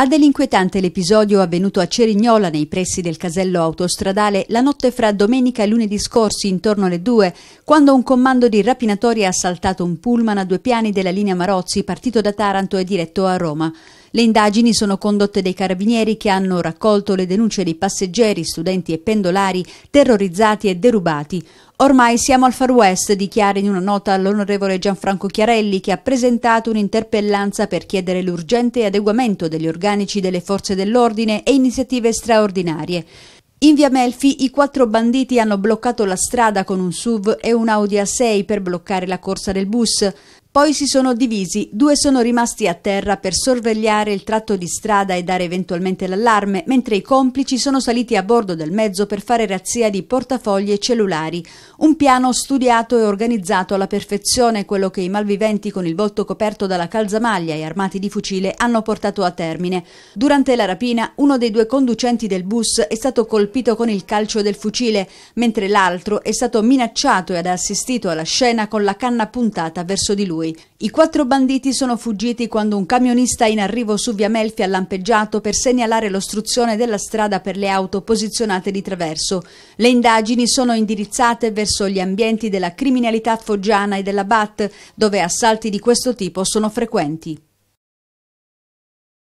A dell'inquietante l'episodio avvenuto a Cerignola nei pressi del casello autostradale la notte fra domenica e lunedì scorsi intorno alle 2, quando un comando di rapinatori ha assaltato un pullman a due piani della linea Marozzi partito da Taranto e diretto a Roma. Le indagini sono condotte dai carabinieri che hanno raccolto le denunce dei passeggeri, studenti e pendolari terrorizzati e derubati. Ormai siamo al Far West, dichiara in una nota l'onorevole Gianfranco Chiarelli che ha presentato un'interpellanza per chiedere l'urgente adeguamento degli organici delle forze dell'ordine e iniziative straordinarie. In via Melfi i quattro banditi hanno bloccato la strada con un SUV e un Audi A6 per bloccare la corsa del bus poi si sono divisi, due sono rimasti a terra per sorvegliare il tratto di strada e dare eventualmente l'allarme, mentre i complici sono saliti a bordo del mezzo per fare razzia di portafogli e cellulari. Un piano studiato e organizzato alla perfezione, quello che i malviventi con il volto coperto dalla calzamaglia e armati di fucile hanno portato a termine. Durante la rapina, uno dei due conducenti del bus è stato colpito con il calcio del fucile, mentre l'altro è stato minacciato ed ha assistito alla scena con la canna puntata verso di lui. Friuli. I quattro banditi sono fuggiti quando un camionista in arrivo su via Melfi ha lampeggiato per segnalare l'ostruzione della strada per le auto posizionate di traverso. Le indagini sono indirizzate verso gli ambienti della criminalità foggiana e della BAT, dove assalti di questo tipo sono frequenti.